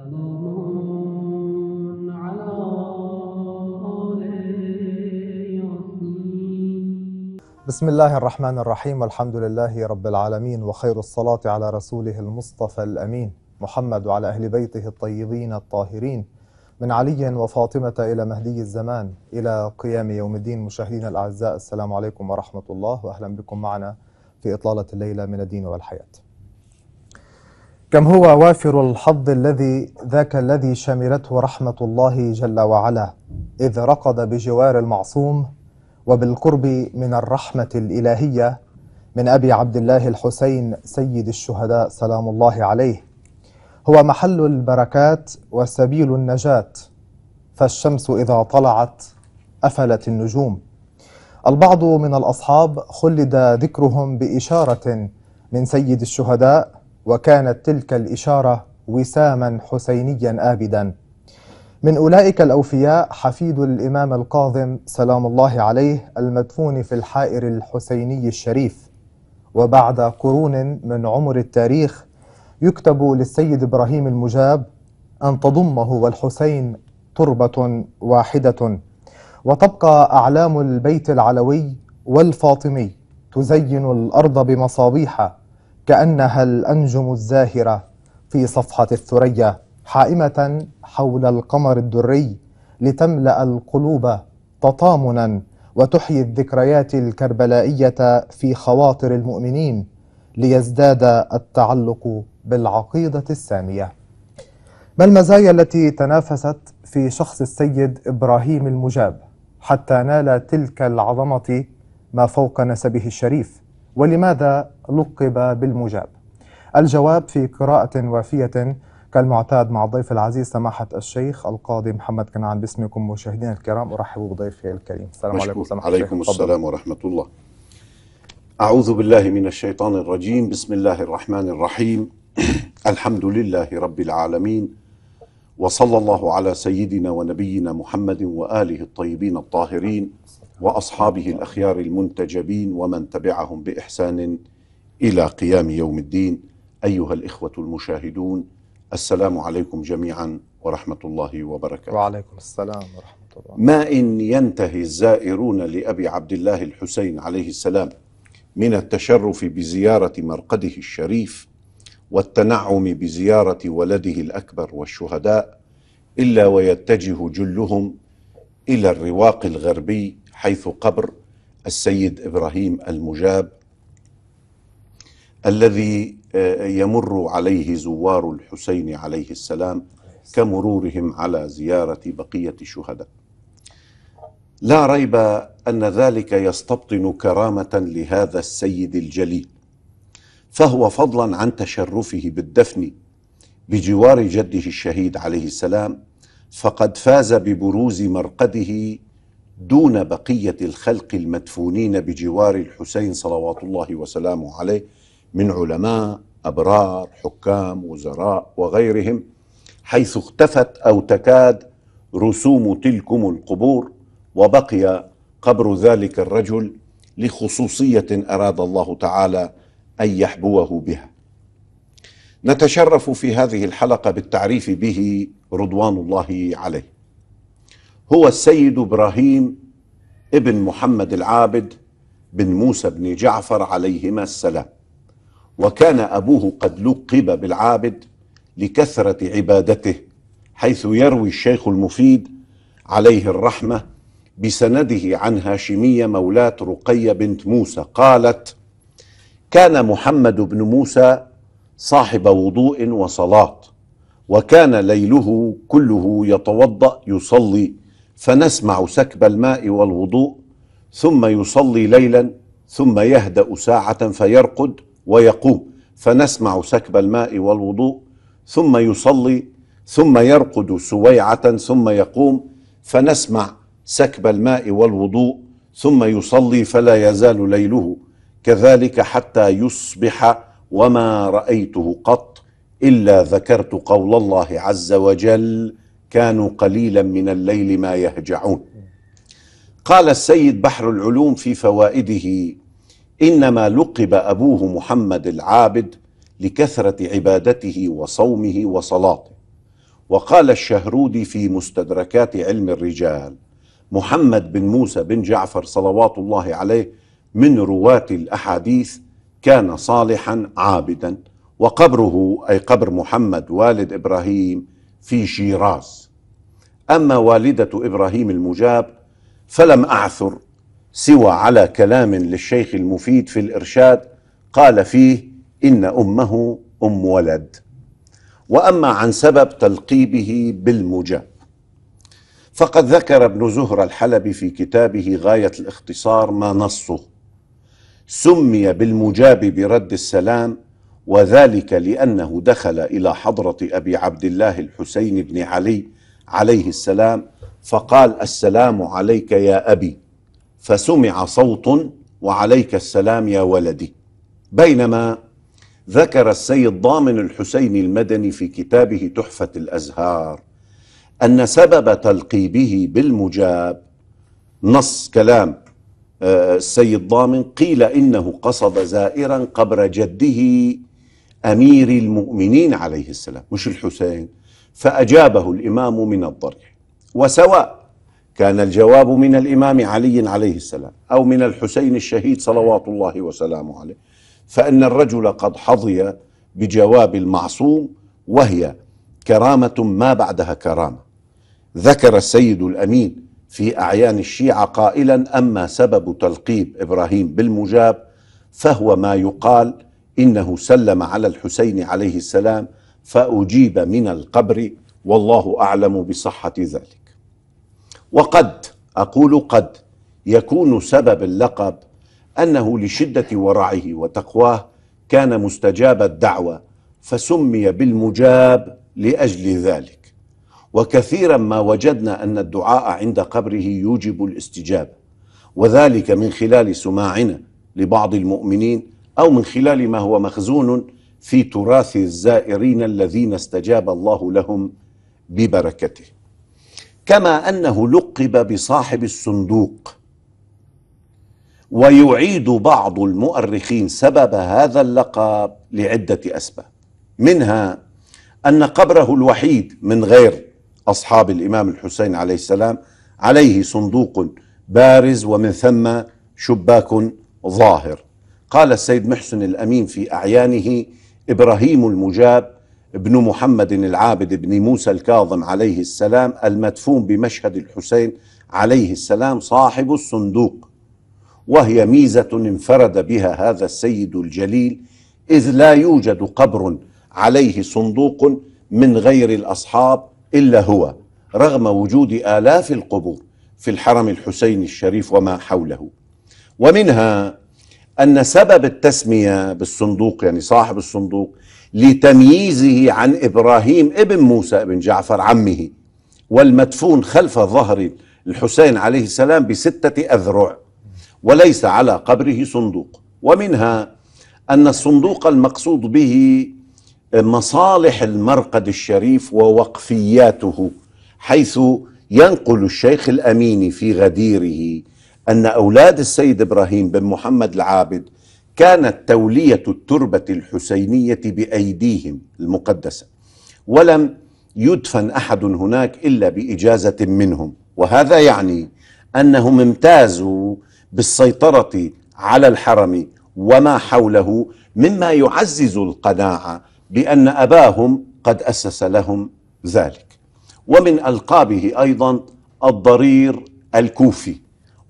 على بسم الله الرحمن الرحيم والحمد لله رب العالمين وخير الصلاة على رسوله المصطفى الأمين محمد وعلى أهل بيته الطيبين الطاهرين من علي وفاطمة إلى مهدي الزمان إلى قيام يوم الدين مشاهدينا الأعزاء السلام عليكم ورحمة الله وأهلا بكم معنا في إطلالة الليلة من الدين والحياة كم هو وافر الحظ الذي ذاك الذي شملته رحمة الله جل وعلا إذ رقد بجوار المعصوم وبالقرب من الرحمة الإلهية من أبي عبد الله الحسين سيد الشهداء سلام الله عليه هو محل البركات وسبيل النجاة فالشمس إذا طلعت أفلت النجوم البعض من الأصحاب خلد ذكرهم بإشارة من سيد الشهداء وكانت تلك الإشارة وساما حسينيا آبدا من أولئك الأوفياء حفيد الإمام القاظم سلام الله عليه المدفون في الحائر الحسيني الشريف وبعد قرون من عمر التاريخ يكتب للسيد إبراهيم المجاب أن تضمه والحسين تربة واحدة وتبقى أعلام البيت العلوي والفاطمي تزين الأرض بمصابيحها كأنها الأنجم الزاهرة في صفحة الثريا حائمة حول القمر الدري لتملأ القلوب تطامنا وتحيي الذكريات الكربلائية في خواطر المؤمنين ليزداد التعلق بالعقيدة السامية. ما المزايا التي تنافست في شخص السيد إبراهيم المجاب حتى نال تلك العظمة ما فوق نسبه الشريف؟ ولماذا لقب بالمجاب الجواب في قراءة وافية كالمعتاد مع الضيف العزيز سماحة الشيخ القاضي محمد كنعان باسمكم مشاهدينا الكرام أرحب بضيفي الكريم السلام مشكور. عليكم سماحة عليكم الشيخ السلام ورحمة الله أعوذ بالله من الشيطان الرجيم بسم الله الرحمن الرحيم الحمد لله رب العالمين وصلى الله على سيدنا ونبينا محمد واله الطيبين الطاهرين واصحابه الاخيار المنتجبين ومن تبعهم باحسان الى قيام يوم الدين ايها الاخوه المشاهدون السلام عليكم جميعا ورحمه الله وبركاته وعليكم السلام ورحمه الله ما ان ينتهي الزائرون لابي عبد الله الحسين عليه السلام من التشرف بزياره مرقده الشريف والتنعم بزياره ولده الاكبر والشهداء الا ويتجه جلهم الى الرواق الغربي حيث قبر السيد ابراهيم المجاب الذي آه، يمر عليه زوار الحسين عليه السلام كمرورهم على زياره بقيه الشهداء لا ريب ان ذلك يستبطن كرامه لهذا السيد الجليل فهو فضلا عن تشرفه بالدفن بجوار جده الشهيد عليه السلام فقد فاز ببروز مرقده دون بقيه الخلق المدفونين بجوار الحسين صلوات الله وسلامه عليه من علماء ابرار حكام وزراء وغيرهم حيث اختفت او تكاد رسوم تلكم القبور وبقي قبر ذلك الرجل لخصوصيه اراد الله تعالى أن يحبوه بها نتشرف في هذه الحلقة بالتعريف به رضوان الله عليه هو السيد إبراهيم ابن محمد العابد بن موسى بن جعفر عليهما السلام وكان أبوه قد لقب بالعابد لكثرة عبادته حيث يروي الشيخ المفيد عليه الرحمة بسنده عن هاشمية مولاة رقية بنت موسى قالت كان محمد بن موسى صاحب وضوء وصلاه وكان ليله كله يتوضا يصلي فنسمع سكب الماء والوضوء ثم يصلي ليلا ثم يهدا ساعه فيرقد ويقوم فنسمع سكب الماء والوضوء ثم يصلي ثم يرقد سويعه ثم يقوم فنسمع سكب الماء والوضوء ثم يصلي فلا يزال ليله كذلك حتى يصبح وما رايته قط الا ذكرت قول الله عز وجل كانوا قليلا من الليل ما يهجعون قال السيد بحر العلوم في فوائده انما لقب ابوه محمد العابد لكثره عبادته وصومه وصلاته وقال الشهرودي في مستدركات علم الرجال محمد بن موسى بن جعفر صلوات الله عليه من رواة الأحاديث كان صالحا عابدا وقبره أي قبر محمد والد إبراهيم في شيراز أما والدة إبراهيم المجاب فلم أعثر سوى على كلام للشيخ المفيد في الإرشاد قال فيه إن أمه أم ولد وأما عن سبب تلقيبه بالمجاب فقد ذكر ابن زهر الحلبي في كتابه غاية الاختصار ما نصه سمي بالمجاب برد السلام وذلك لانه دخل الى حضره ابي عبد الله الحسين بن علي عليه السلام فقال السلام عليك يا ابي فسمع صوت وعليك السلام يا ولدي بينما ذكر السيد ضامن الحسين المدني في كتابه تحفه الازهار ان سبب تلقيبه بالمجاب نص كلام السيد ضامن قيل إنه قصد زائرا قبر جده أمير المؤمنين عليه السلام مش الحسين فأجابه الإمام من الضريح وسواء كان الجواب من الإمام علي عليه السلام أو من الحسين الشهيد صلوات الله وسلامه عليه فإن الرجل قد حظي بجواب المعصوم وهي كرامة ما بعدها كرامة ذكر السيد الأمين في أعيان الشيعة قائلا أما سبب تلقيب إبراهيم بالمجاب فهو ما يقال إنه سلم على الحسين عليه السلام فأجيب من القبر والله أعلم بصحة ذلك وقد أقول قد يكون سبب اللقب أنه لشدة ورعه وتقواه كان مستجاب الدعوة فسمي بالمجاب لأجل ذلك وكثيرا ما وجدنا ان الدعاء عند قبره يوجب الاستجابه وذلك من خلال سماعنا لبعض المؤمنين او من خلال ما هو مخزون في تراث الزائرين الذين استجاب الله لهم ببركته كما انه لقب بصاحب الصندوق ويعيد بعض المؤرخين سبب هذا اللقب لعده اسباب منها ان قبره الوحيد من غير أصحاب الإمام الحسين عليه السلام عليه صندوق بارز ومن ثم شباك ظاهر قال السيد محسن الأمين في أعيانه إبراهيم المجاب ابن محمد العابد بن موسى الكاظم عليه السلام المدفون بمشهد الحسين عليه السلام صاحب الصندوق وهي ميزة انفرد بها هذا السيد الجليل إذ لا يوجد قبر عليه صندوق من غير الأصحاب الا هو رغم وجود الاف القبور في الحرم الحسين الشريف وما حوله ومنها ان سبب التسميه بالصندوق يعني صاحب الصندوق لتمييزه عن ابراهيم ابن موسى ابن جعفر عمه والمدفون خلف ظهر الحسين عليه السلام بسته اذرع وليس على قبره صندوق ومنها ان الصندوق المقصود به مصالح المرقد الشريف ووقفياته حيث ينقل الشيخ الاميني في غديره ان اولاد السيد ابراهيم بن محمد العابد كانت توليه التربه الحسينيه بايديهم المقدسه ولم يدفن احد هناك الا باجازه منهم وهذا يعني انهم امتازوا بالسيطره على الحرم وما حوله مما يعزز القناعه بأن أباهم قد أسس لهم ذلك ومن ألقابه أيضا الضرير الكوفي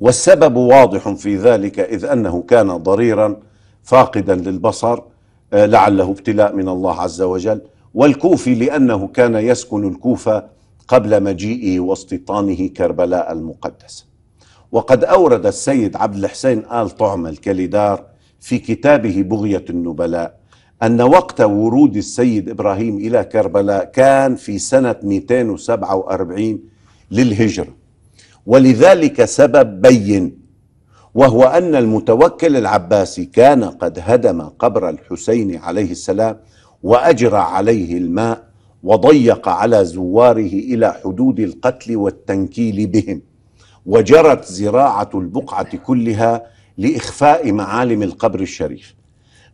والسبب واضح في ذلك إذ أنه كان ضريرا فاقدا للبصر آه، لعله ابتلاء من الله عز وجل والكوفي لأنه كان يسكن الكوفة قبل مجيئه واستيطانه كربلاء المقدسة وقد أورد السيد عبد الحسين آل طعم الكليدار في كتابه بغية النبلاء أن وقت ورود السيد إبراهيم إلى كربلاء كان في سنة 247 للهجرة ولذلك سبب بين وهو أن المتوكل العباسي كان قد هدم قبر الحسين عليه السلام وأجرى عليه الماء وضيق على زواره إلى حدود القتل والتنكيل بهم وجرت زراعة البقعة كلها لإخفاء معالم القبر الشريف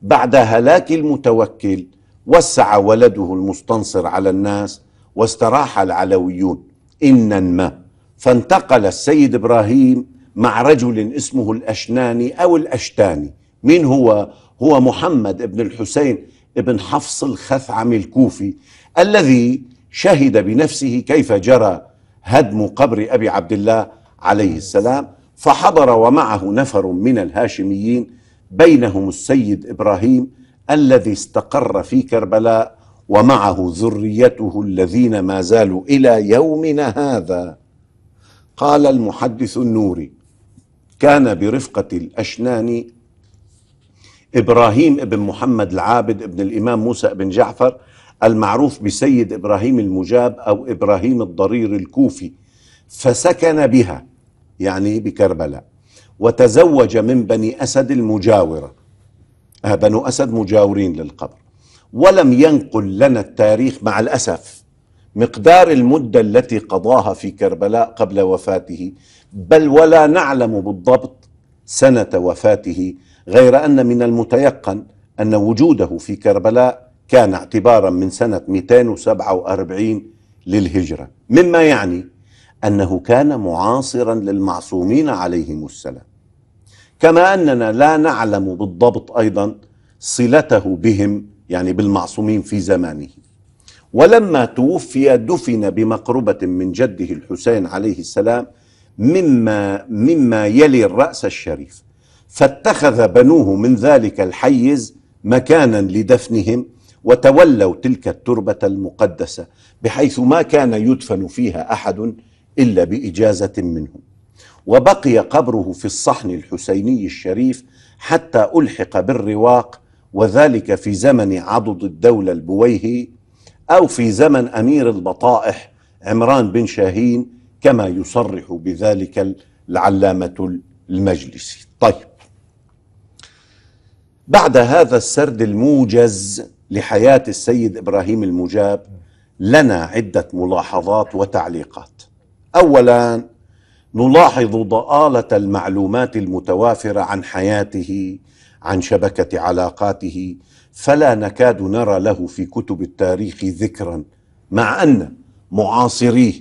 بعد هلاك المتوكل وسع ولده المستنصر على الناس واستراح العلويون إنا ما فانتقل السيد إبراهيم مع رجل اسمه الأشناني أو الأشتاني من هو؟ هو محمد بن الحسين بن حفص الخثعمي الكوفي الذي شهد بنفسه كيف جرى هدم قبر أبي عبد الله عليه السلام فحضر ومعه نفر من الهاشميين بينهم السيد ابراهيم الذي استقر في كربلاء ومعه ذريته الذين ما زالوا الى يومنا هذا قال المحدث النوري كان برفقه الاشنان ابراهيم ابن محمد العابد ابن الامام موسى بن جعفر المعروف بسيد ابراهيم المجاب او ابراهيم الضرير الكوفي فسكن بها يعني بكربلاء وتزوج من بني أسد المجاورة آه بنو أسد مجاورين للقبر ولم ينقل لنا التاريخ مع الأسف مقدار المدة التي قضاها في كربلاء قبل وفاته بل ولا نعلم بالضبط سنة وفاته غير أن من المتيقن أن وجوده في كربلاء كان اعتبارا من سنة 247 للهجرة مما يعني أنه كان معاصرا للمعصومين عليهم السلام كما أننا لا نعلم بالضبط أيضا صلته بهم يعني بالمعصومين في زمانه ولما توفي دفن بمقربة من جده الحسين عليه السلام مما مما يلي الرأس الشريف فاتخذ بنوه من ذلك الحيز مكانا لدفنهم وتولوا تلك التربة المقدسة بحيث ما كان يدفن فيها أحد إلا بإجازة منهم وبقي قبره في الصحن الحسيني الشريف حتى ألحق بالرواق وذلك في زمن عضد الدولة البويهي أو في زمن أمير البطائح عمران بن شاهين كما يصرح بذلك العلامة المجلسي طيب بعد هذا السرد الموجز لحياة السيد إبراهيم المجاب لنا عدة ملاحظات وتعليقات اولا نلاحظ ضاله المعلومات المتوافره عن حياته عن شبكه علاقاته فلا نكاد نرى له في كتب التاريخ ذكرا مع ان معاصريه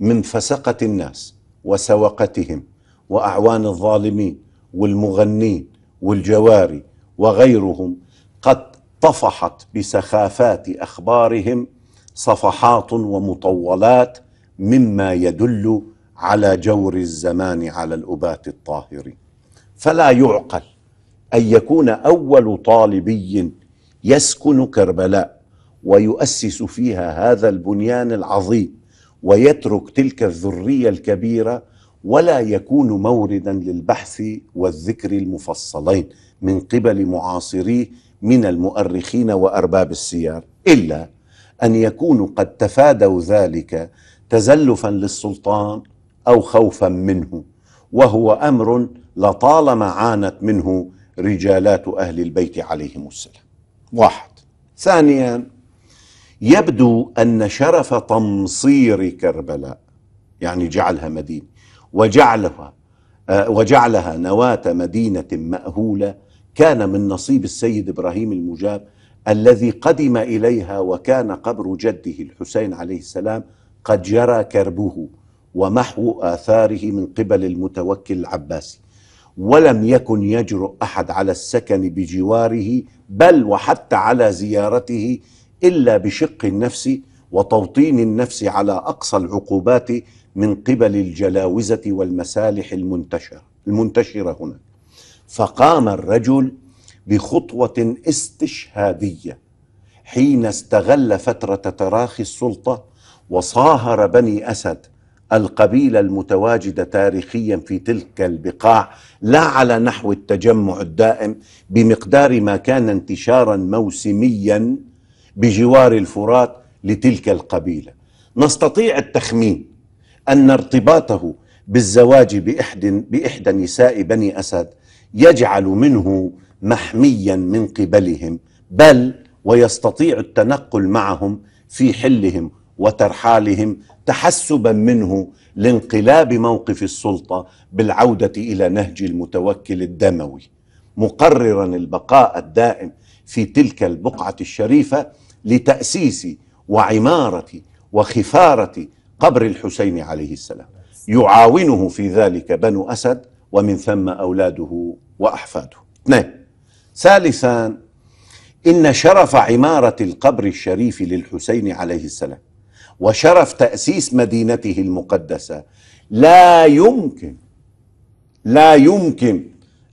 من فسقه الناس وسوقتهم واعوان الظالمين والمغنين والجواري وغيرهم قد طفحت بسخافات اخبارهم صفحات ومطولات مما يدل على جور الزمان على الأبات الطاهر فلا يعقل أن يكون أول طالبي يسكن كربلاء ويؤسس فيها هذا البنيان العظيم ويترك تلك الذرية الكبيرة ولا يكون موردا للبحث والذكر المفصلين من قبل معاصريه من المؤرخين وأرباب السيار إلا أن يكونوا قد تفادوا ذلك تزلفا للسلطان او خوفا منه وهو امر لطالما عانت منه رجالات اهل البيت عليهم السلام واحد ثانيا يبدو ان شرف تمصير كربلاء يعني جعلها مدينه وجعلها آه، وجعلها نواه مدينه ماهوله كان من نصيب السيد ابراهيم المجاب الذي قدم اليها وكان قبر جده الحسين عليه السلام قد جرى كربه ومحو آثاره من قبل المتوكل العباسي ولم يكن يجرؤ أحد على السكن بجواره بل وحتى على زيارته إلا بشق النفس وتوطين النفس على أقصى العقوبات من قبل الجلاوزة والمسالح المنتشرة المنتشرة هنا فقام الرجل بخطوة استشهادية حين استغل فترة تراخي السلطة وصاهر بني أسد القبيلة المتواجدة تاريخيا في تلك البقاع لا على نحو التجمع الدائم بمقدار ما كان انتشارا موسميا بجوار الفرات لتلك القبيلة نستطيع التخمين أن ارتباطه بالزواج بإحدى, بإحدى نساء بني أسد يجعل منه محميا من قبلهم بل ويستطيع التنقل معهم في حلهم وترحالهم تحسبا منه لانقلاب موقف السلطه بالعوده الى نهج المتوكل الدموي مقررا البقاء الدائم في تلك البقعه الشريفه لتاسيس وعماره وخفاره قبر الحسين عليه السلام يعاونه في ذلك بنو اسد ومن ثم اولاده واحفاده اثنين ثالثا ان شرف عماره القبر الشريف للحسين عليه السلام وشرف تأسيس مدينته المقدسة لا يمكن لا يمكن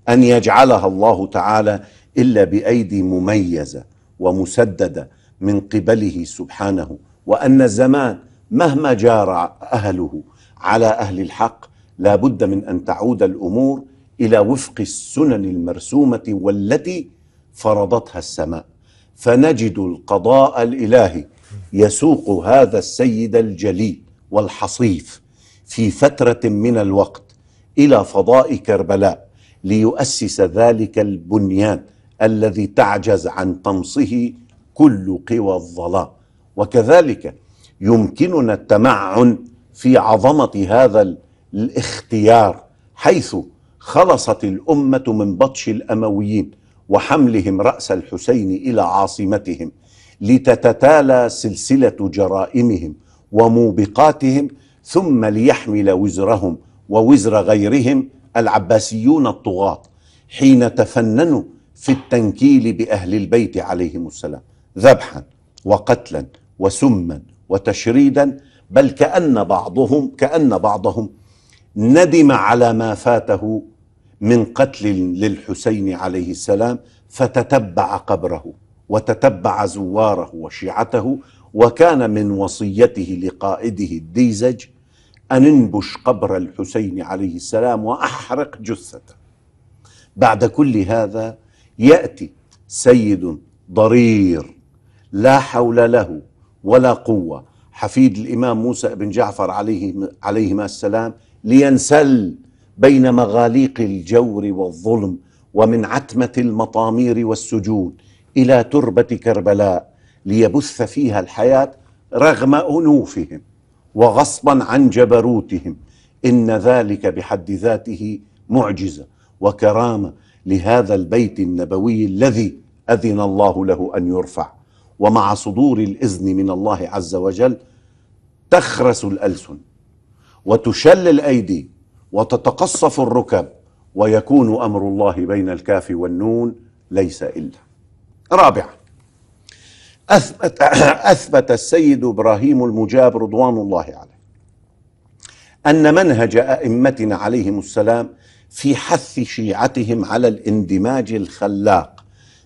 أن يجعلها الله تعالى إلا بأيدي مميزة ومسددة من قبله سبحانه وأن الزمان مهما جار أهله على أهل الحق لا بد من أن تعود الأمور إلى وفق السنن المرسومة والتي فرضتها السماء فنجد القضاء الإلهي يسوق هذا السيد الجليل والحصيف في فتره من الوقت الى فضاء كربلاء ليؤسس ذلك البنيان الذي تعجز عن طمسه كل قوى الظلام وكذلك يمكننا التمعن في عظمه هذا الاختيار حيث خلصت الامه من بطش الامويين وحملهم راس الحسين الى عاصمتهم لتتتالى سلسله جرائمهم وموبقاتهم ثم ليحمل وزرهم ووزر غيرهم العباسيون الطغاة حين تفننوا في التنكيل بأهل البيت عليهم السلام ذبحا وقتلا وسما وتشريدا بل كأن بعضهم كأن بعضهم ندم على ما فاته من قتل للحسين عليه السلام فتتبع قبره وتتبع زواره وشيعته وكان من وصيته لقائده الديزج أن انبش قبر الحسين عليه السلام وأحرق جثته بعد كل هذا يأتي سيد ضرير لا حول له ولا قوة حفيد الإمام موسى بن جعفر عليه عليهما السلام لينسل بين مغاليق الجور والظلم ومن عتمة المطامير والسجون الى تربه كربلاء ليبث فيها الحياه رغم انوفهم وغصبا عن جبروتهم ان ذلك بحد ذاته معجزه وكرامه لهذا البيت النبوي الذي اذن الله له ان يرفع ومع صدور الاذن من الله عز وجل تخرس الالسن وتشل الايدي وتتقصف الركب ويكون امر الله بين الكاف والنون ليس الا رابعا أثبت, أثبت السيد إبراهيم المجاب رضوان الله عليه أن منهج أئمتنا عليهم السلام في حث شيعتهم على الاندماج الخلاق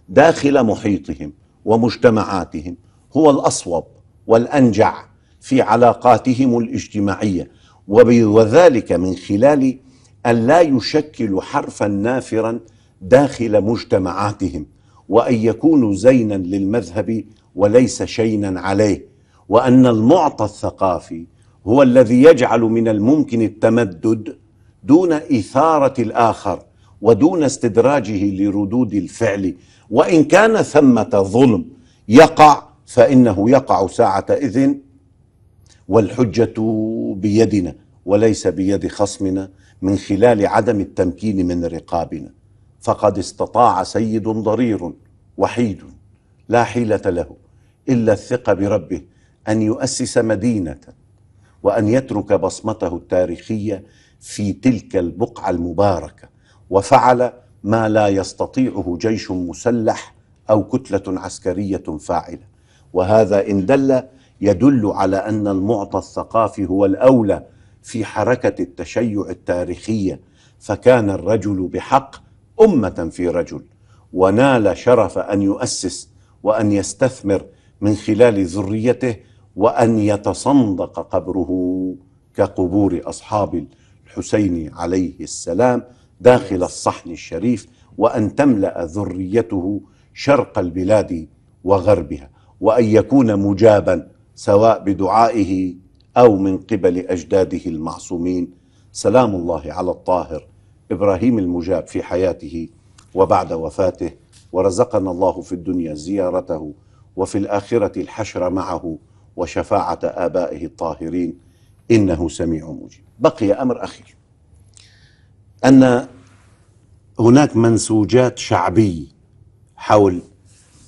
داخل محيطهم ومجتمعاتهم هو الأصوب والأنجع في علاقاتهم الاجتماعية وذلك من خلال أن لا يشكل حرفا نافرا داخل مجتمعاتهم وأن يكونوا زينا للمذهب وليس شينا عليه وأن المعطى الثقافي هو الذي يجعل من الممكن التمدد دون إثارة الآخر ودون استدراجه لردود الفعل وإن كان ثمة ظلم يقع فإنه يقع ساعة إذن والحجة بيدنا وليس بيد خصمنا من خلال عدم التمكين من رقابنا فقد استطاع سيد ضرير وحيد لا حيلة له إلا الثقة بربه أن يؤسس مدينة وأن يترك بصمته التاريخية في تلك البقعة المباركة وفعل ما لا يستطيعه جيش مسلح أو كتلة عسكرية فاعلة وهذا إن دل يدل على أن المعطى الثقافي هو الأولى في حركة التشيع التاريخية فكان الرجل بحق أمة في رجل ونال شرف أن يؤسس وأن يستثمر من خلال ذريته وأن يتصندق قبره كقبور أصحاب الحسين عليه السلام داخل الصحن الشريف وأن تملأ ذريته شرق البلاد وغربها وأن يكون مجابا سواء بدعائه أو من قبل أجداده المعصومين سلام الله على الطاهر ابراهيم المجاب في حياته وبعد وفاته ورزقنا الله في الدنيا زيارته وفي الاخره الحشر معه وشفاعه ابائه الطاهرين انه سميع مجيب بقي امر اخير ان هناك منسوجات شعبي حول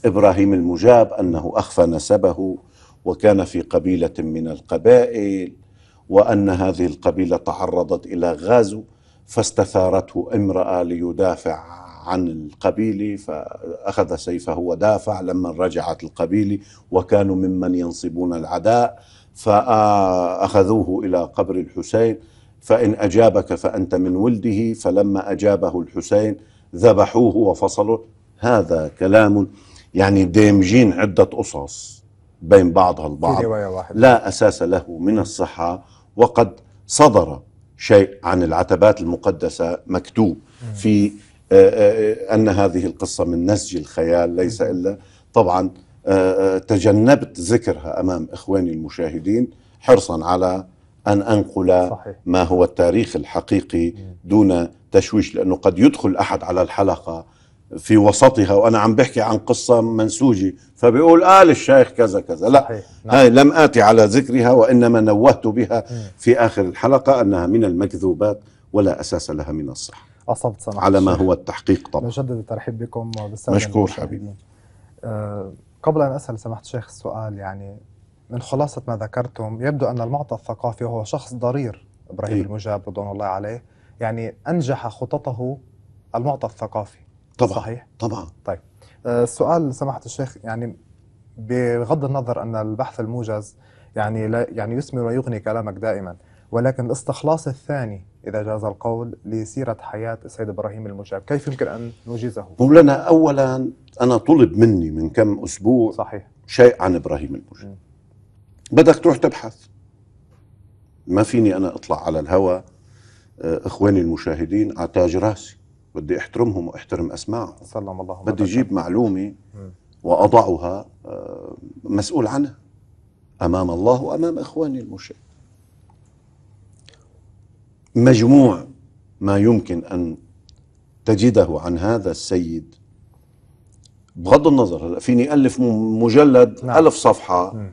ابراهيم المجاب انه اخفى نسبه وكان في قبيله من القبائل وان هذه القبيله تعرضت الى غزو فاستثارته امرأة ليدافع عن القبيلة فأخذ سيفه ودافع لما رجعت القبيلة وكانوا ممن ينصبون العداء فأخذوه إلى قبر الحسين فإن أجابك فأنت من ولده فلما أجابه الحسين ذبحوه وفصلوه هذا كلام يعني دامجين عدة قصص بين بعضها البعض لا أساس له من الصحة وقد صدر شيء عن العتبات المقدسة مكتوب في آه، آه، أن هذه القصة من نسج الخيال ليس إلا طبعا آه، تجنبت ذكرها أمام إخواني المشاهدين حرصا على أن أنقل صحيح. ما هو التاريخ الحقيقي دون تشويش لأنه قد يدخل أحد على الحلقة في وسطها وانا عم بحكي عن قصه منسوجه فبيقول قال الشيخ كذا كذا لا نعم. هاي لم اتي على ذكرها وانما نوهت بها في اخر الحلقه انها من المكذوبات ولا اساس لها من الصحه اصبت سماحه على ما الشيخ. هو التحقيق طبعا نجدد الترحيب بكم مشكور حبيبي آه، قبل ان اسال سماحه الشيخ السؤال يعني من خلاصه ما ذكرتم يبدو ان المعطى الثقافي هو شخص ضرير ابراهيم إيه؟ المجاب رضوان الله عليه يعني انجح خططه المعطى الثقافي طبعا صحيح طبعا طيب آه، السؤال سماحه الشيخ يعني بغض النظر ان البحث الموجز يعني لا يعني يثمر ويغني كلامك دائما ولكن الاستخلاص الثاني اذا جاز القول لسيره حياه السيد ابراهيم المشعب كيف يمكن ان نوجزه مولانا اولا انا طلب مني من كم اسبوع صحيح شيء عن ابراهيم المشعب بدك تروح تبحث ما فيني انا اطلع على الهوى آه، اخواني المشاهدين تاج راسي بدي احترمهم واحترم اسماعهم سلم الله بدي اجيب معلومه واضعها آه، مسؤول عنها امام الله وامام اخواني المشاهد مجموع ما يمكن ان تجده عن هذا السيد بغض النظر هلا فيني الف مجلد نعم. الف صفحه م.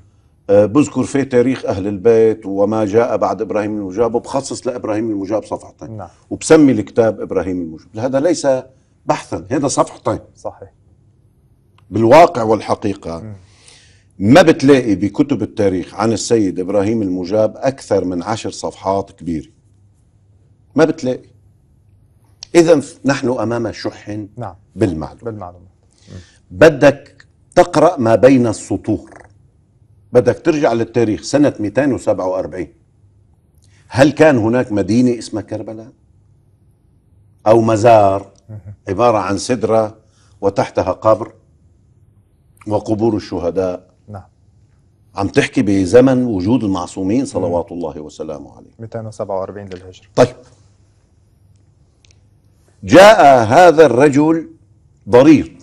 آه، بذكر فيه تاريخ أهل البيت وما جاء بعد إبراهيم المجاب وبخصص لإبراهيم المجاب صفحتين نعم. وبسمي الكتاب إبراهيم المجاب هذا ليس بحثا هذا صفحتين صحيح بالواقع والحقيقة م. ما بتلاقي بكتب التاريخ عن السيد إبراهيم المجاب أكثر من عشر صفحات كبيرة ما بتلاقي إذا نحن أمام شح نعم. بالمعلومة بالمعلومة بدك تقرأ ما بين السطور بدك ترجع للتاريخ سنة 247 هل كان هناك مدينة اسمها كربلاء أو مزار عبارة عن سدرة وتحتها قبر وقبور الشهداء نعم عم تحكي بزمن وجود المعصومين صلوات الله وسلامه عليه 247 للهجرة طيب جاء هذا الرجل ضرير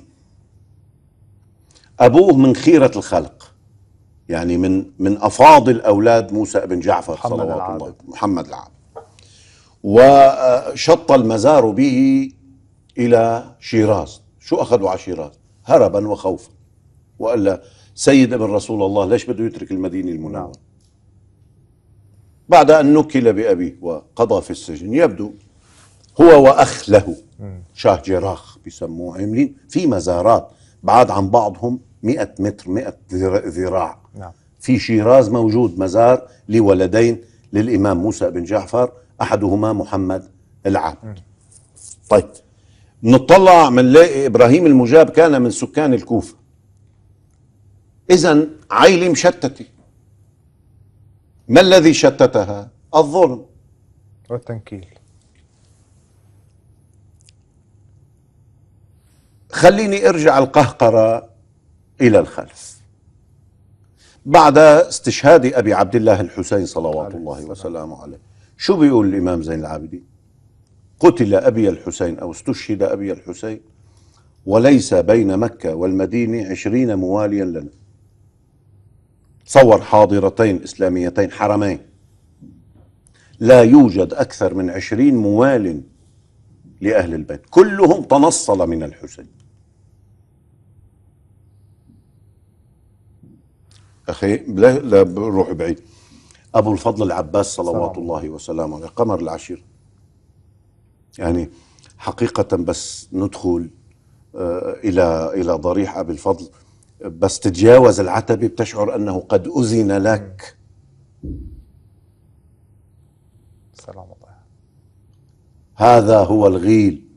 أبوه من خيرة الخلق يعني من من افاضل اولاد موسى بن جعفر صلوات الله محمد العابد وشط المزار به الى شيراز شو اخذوا على شيراز هربا وخوفا والا سيد ابن رسول الله ليش بده يترك المدينه المنوره بعد ان نكل بابيه وقضى في السجن يبدو هو واخ له شاه جراخ بسموه عاملين في مزارات بعاد عن بعضهم 100 متر 100 ذراع نعم. في شيراز موجود مزار لولدين للإمام موسى بن جعفر أحدهما محمد العبد طيب نطلع منلاقي إبراهيم المجاب كان من سكان الكوفة إذا عيلة مشتتة ما الذي شتتها الظلم والتنكيل خليني ارجع القهقرة إلى الخلف بعد استشهاد أبي عبد الله الحسين صلوات الله وسلامه عليه شو بيقول الإمام زين العابدين قتل أبي الحسين أو استشهد أبي الحسين وليس بين مكة والمدينة عشرين مواليا لنا تصور حاضرتين إسلاميتين حرمين لا يوجد أكثر من عشرين موال لأهل البيت كلهم تنصل من الحسين اخي لا, لا بروح بعيد ابو الفضل العباس صلوات الله وسلامه عليه قمر العشير يعني حقيقه بس ندخل آه، الى الى ضريح ابي الفضل بس تتجاوز العتبه بتشعر انه قد اذن لك سلام الله هذا هو الغيل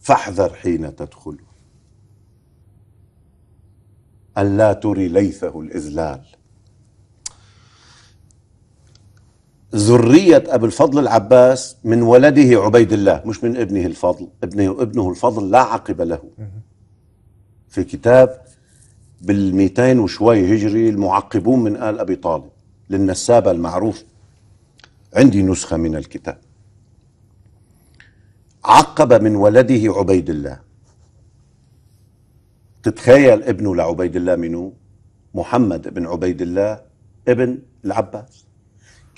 فاحذر حين تدخله أن لا تري ليثه الإذلال ذرية أبو الفضل العباس من ولده عبيد الله مش من ابنه الفضل ابنه ابنه الفضل لا عقب له في كتاب بالميتين وشوي هجري المعقبون من آل أبي طالب للنسابة المعروف عندي نسخة من الكتاب عقب من ولده عبيد الله تتخيل ابنه لعبيد الله منو محمد بن عبيد الله ابن العباس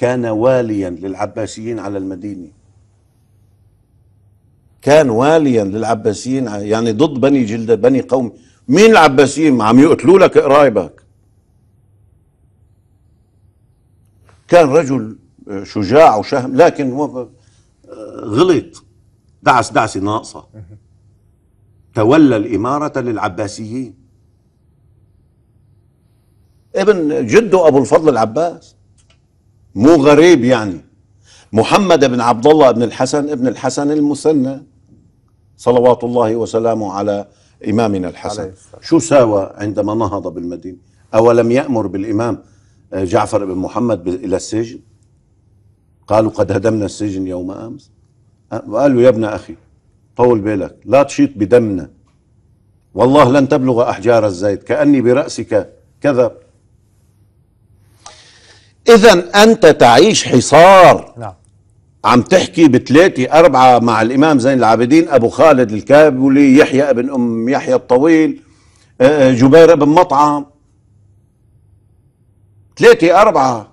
كان واليا للعباسيين على المدينه كان واليا للعباسيين يعني ضد بني جلده بني قوم مين العباسيين عم يقتلوا لك قرايبك كان رجل آه، شجاع وشهم لكن آه، غلط دعس دعسه ناقصه تولى الإمارة للعباسيين ابن جده أبو الفضل العباس مو غريب يعني محمد بن عبد الله بن الحسن ابن الحسن المثنى صلوات الله وسلامه على إمامنا الحسن شو ساوى عندما نهض بالمدينة أولم يأمر بالإمام جعفر بن محمد إلى السجن قالوا قد هدمنا السجن يوم أمس قالوا يا ابن أخي طول بالك لا تشيط بدمنا والله لن تبلغ أحجار الزيت كأني برأسك كذا إذا أنت تعيش حصار نعم عم تحكي بثلاثة أربعة مع الإمام زين العابدين أبو خالد الكابولي يحيى بن أم يحيى الطويل آه، آه، جبير بن مطعم ثلاثة أربعة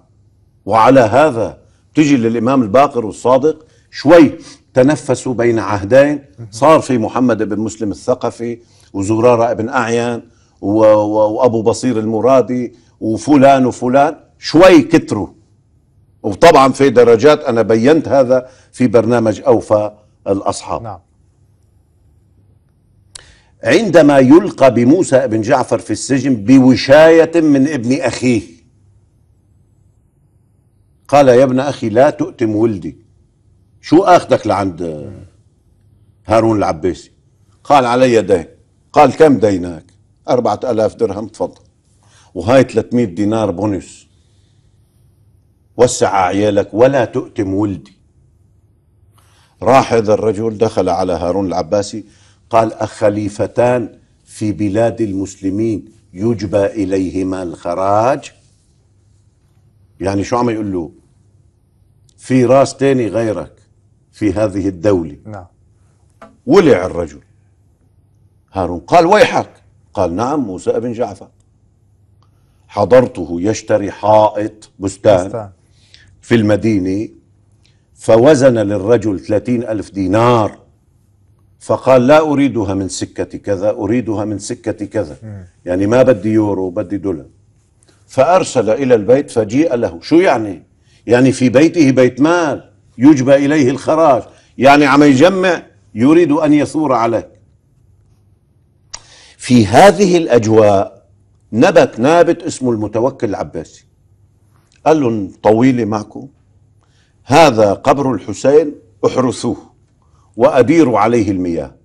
وعلى هذا تجي للإمام الباقر والصادق شوي تنفسوا بين عهدين صار في محمد بن مسلم الثقفي وزرارة بن أعين وأبو بصير المرادي وفلان وفلان شوي كتروا وطبعا في درجات أنا بينت هذا في برنامج أوفى الأصحاب نعم. عندما يلقى بموسى بن جعفر في السجن بوشاية من ابن أخيه قال يا ابن أخي لا تؤتم ولدي شو اخذك لعند هارون العباسي قال علي دين قال كم دينك أربعة ألاف درهم تفضل وهاي 300 دينار بونس وسع عيالك ولا تؤتم ولدي راح هذا الرجل دخل على هارون العباسي قال أخليفتان في بلاد المسلمين يجبى إليهما الخراج يعني شو عم يقول له في راس تاني غيرك في هذه الدولة نعم ولع الرجل هارون قال ويحك قال نعم موسى بن جعفر حضرته يشتري حائط بستان, بستان. في المدينة فوزن للرجل ثلاثين ألف دينار فقال لا أريدها من سكة كذا أريدها من سكة كذا م. يعني ما بدي يورو بدي دولار فأرسل إلى البيت فجيء له شو يعني؟ يعني في بيته بيت مال يجبى إليه الخراج يعني عم يجمع يريد أن يثور عليك في هذه الأجواء نبت نابت اسمه المتوكل العباسي قال لهم طويلة معكم هذا قبر الحسين احرثوه وأديروا عليه المياه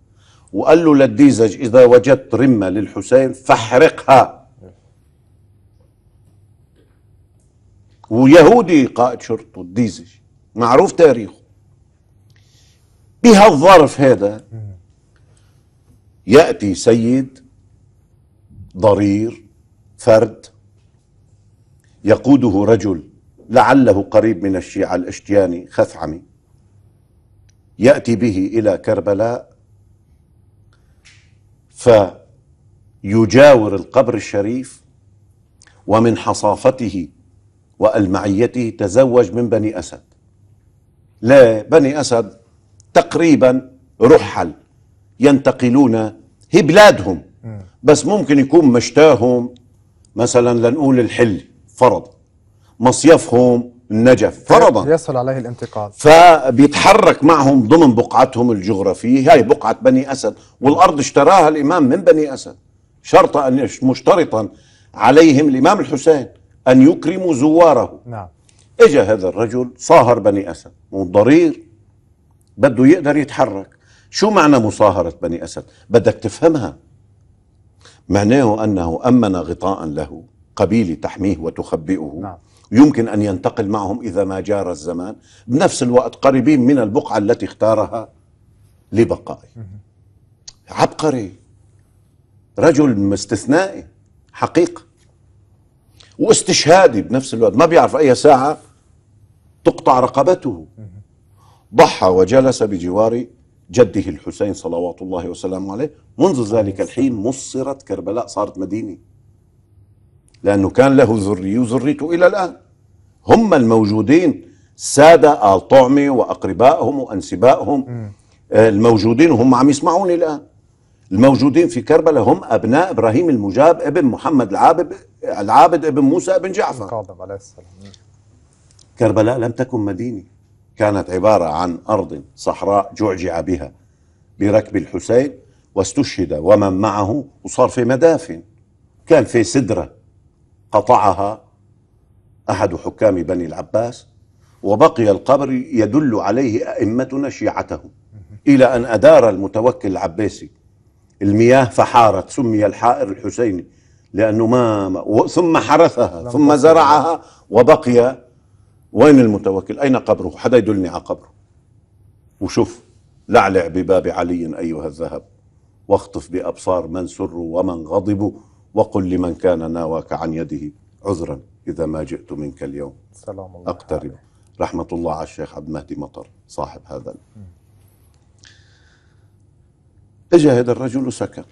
وقال له للديزج إذا وجدت رمة للحسين فاحرقها ويهودي قائد شرطه الديزج معروف تاريخه بهالظرف هذا يأتي سيد ضرير فرد يقوده رجل لعله قريب من الشيعة الاشتياني خثعمي يأتي به إلى كربلاء فيجاور القبر الشريف ومن حصافته وألمعيته تزوج من بني أسد لبني أسد تقريبا رحل ينتقلون هي بلادهم بس ممكن يكون مشتاهم مثلا لنقول الحل فرضا مصيفهم النجف فرضا يسهل عليه الانتقال فبيتحرك معهم ضمن بقعتهم الجغرافية هاي بقعة بني أسد والأرض اشتراها الإمام من بني أسد أن مشترطا عليهم الإمام الحسين أن يكرموا زواره نعم اجا هذا الرجل صاهر بني اسد ضرير بده يقدر يتحرك شو معنى مصاهرة بني أسد بدك تفهمها معناه أنه أمن غطاء له قبيلة تحميه وتخبئه نعم. يمكن أن ينتقل معهم إذا ما جار الزمان بنفس الوقت قريبين من البقعة التي اختارها لبقائه عبقري رجل استثنائي حقيقة واستشهادي بنفس الوقت ما بيعرف أي ساعة رقبته ضحى وجلس بجوار جده الحسين صلوات الله وسلامه عليه منذ ذلك الحين مصرت كربلاء صارت مدينة لأنه كان له ذري وذريته إلى الآن هم الموجودين سادة آل طعمي وأقربائهم وأنسبائهم آه، الموجودين وهم عم يسمعوني الآن الموجودين في كربلاء هم أبناء إبراهيم المجاب ابن محمد العابد العابد ابن موسى ابن جعفر القاضي عليه السلام كربلاء لم تكن مدينة كانت عبارة عن أرض صحراء جعجع بها بركب الحسين واستشهد ومن معه وصار في مدافن كان في سدرة قطعها أحد حكام بني العباس وبقي القبر يدل عليه أئمتنا شيعته إلى أن أدار المتوكل العباسي المياه فحارت سمي الحائر الحسيني لأنه ما ثم حرثها ثم زرعها وبقي وين المتوكل أين قبره حدا يدلني على قبره وشوف لعلع بباب علي أيها الذهب واخطف بأبصار من سروا ومن غضبوا وقل لمن كان ناواك عن يده عذرا إذا ما جئت منك اليوم سلام الله أقترب عليك. رحمة الله على الشيخ عبد المهدي مطر صاحب هذا اجى هذا الرجل وسكت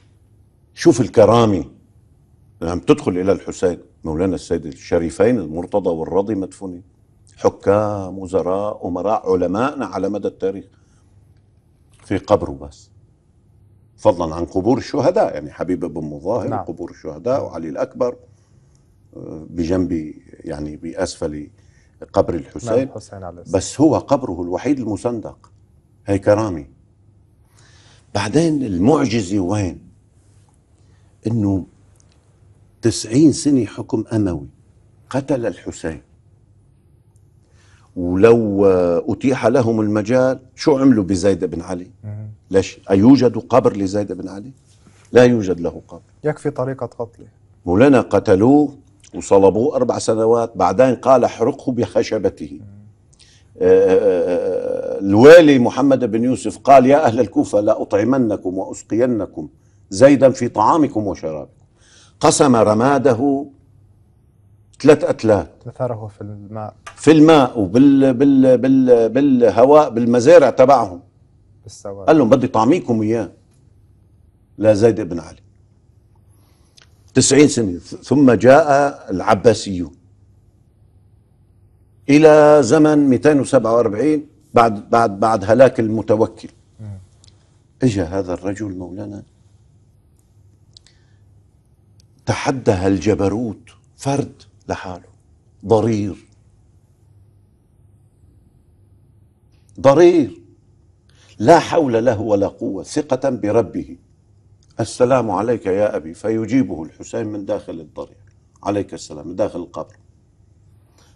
شوف الكرامي لما نعم، تدخل إلى الحسين مولانا السيد الشريفين المرتضى والرضي مدفونين حكام وزراء أمراء علماءنا على مدى التاريخ في قبره بس فضلا عن قبور الشهداء يعني حبيب ابن مظاهر نعم. قبور الشهداء وعلي الأكبر آه، بجنب يعني بأسفل قبر نعم، الحسين نعم بس هو قبره الوحيد المسندق هي كرامي بعدين المعجزة وين انه تسعين سنة حكم أموي قتل الحسين ولو أتيح لهم المجال شو عملوا بزيد بن علي ليش أيوجد قبر لزيد بن علي لا يوجد له قبر يكفي طريقة قتله مولانا قتلوه وصلبوه أربع سنوات بعدين قال احرقه بخشبته آه، آه، آه، الوالي محمد بن يوسف قال يا أهل الكوفة لا أطعمنكم وأسقينكم زيدا في طعامكم وشرابكم قسم رماده ثلاث أتلات أثره في الماء في الماء وبال بال بال بالهواء بالمزارع تبعهم بالسواد قال لهم بدي طعميكم إياه لا زيد بن علي تسعين سنة ثم جاء العباسيون إلى زمن 247 بعد بعد بعد هلاك المتوكل اجى هذا الرجل مولانا تحدى الجبروت فرد لحاله ضرير ضرير لا حول له ولا قوة ثقة بربه السلام عليك يا أبي فيجيبه الحسين من داخل الضريح عليك السلام من داخل القبر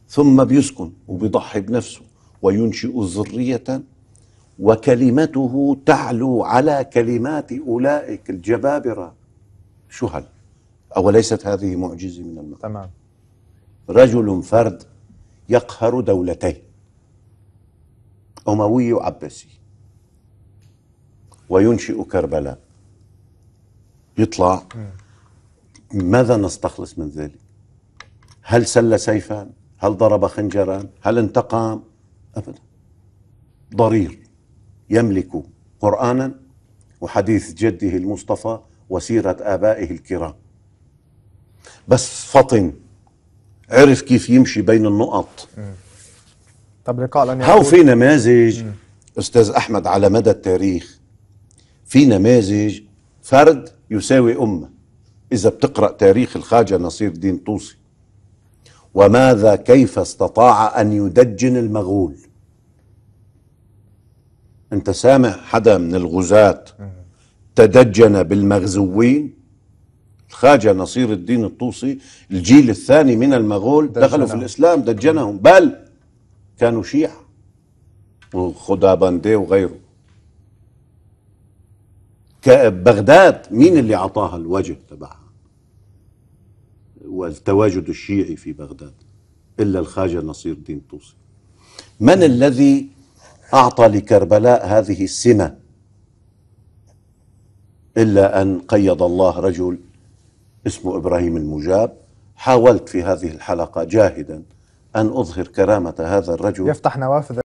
ثم بيسكن وبيضحي بنفسه وينشئ ذرية وكلمته تعلو على كلمات أولئك الجبابرة شو هل أوليست هذه معجزة من المعنى تمام رجل فرد يقهر دولتين أموي وعباسي وينشئ كربلاء يطلع ماذا نستخلص من ذلك هل سل سيفا هل ضرب خنجرا هل انتقم أبدا ضرير يملك قرآنا وحديث جده المصطفى وسيرة آبائه الكرام بس فطن عرف كيف يمشي بين النقط طب لقاء لن هاو في نماذج استاذ احمد على مدى التاريخ في نماذج فرد يساوي امه اذا بتقرا تاريخ الخاجه نصير الدين طوسي وماذا كيف استطاع ان يدجن المغول انت سامع حدا من الغزاة تدجن بالمغزوين الخاجة نصير الدين الطوسي الجيل الثاني من المغول دخلوا في الإسلام دجنهم بل كانوا شيعة وخدابندي وغيره بغداد مين اللي عطاها الوجه تبعها والتواجد الشيعي في بغداد إلا الخاجة نصير الدين الطوسي من الذي أعطى لكربلاء هذه السمة إلا أن قيد الله رجل اسمه ابراهيم المجاب حاولت في هذه الحلقه جاهدا ان اظهر كرامه هذا الرجل يفتح نوافذ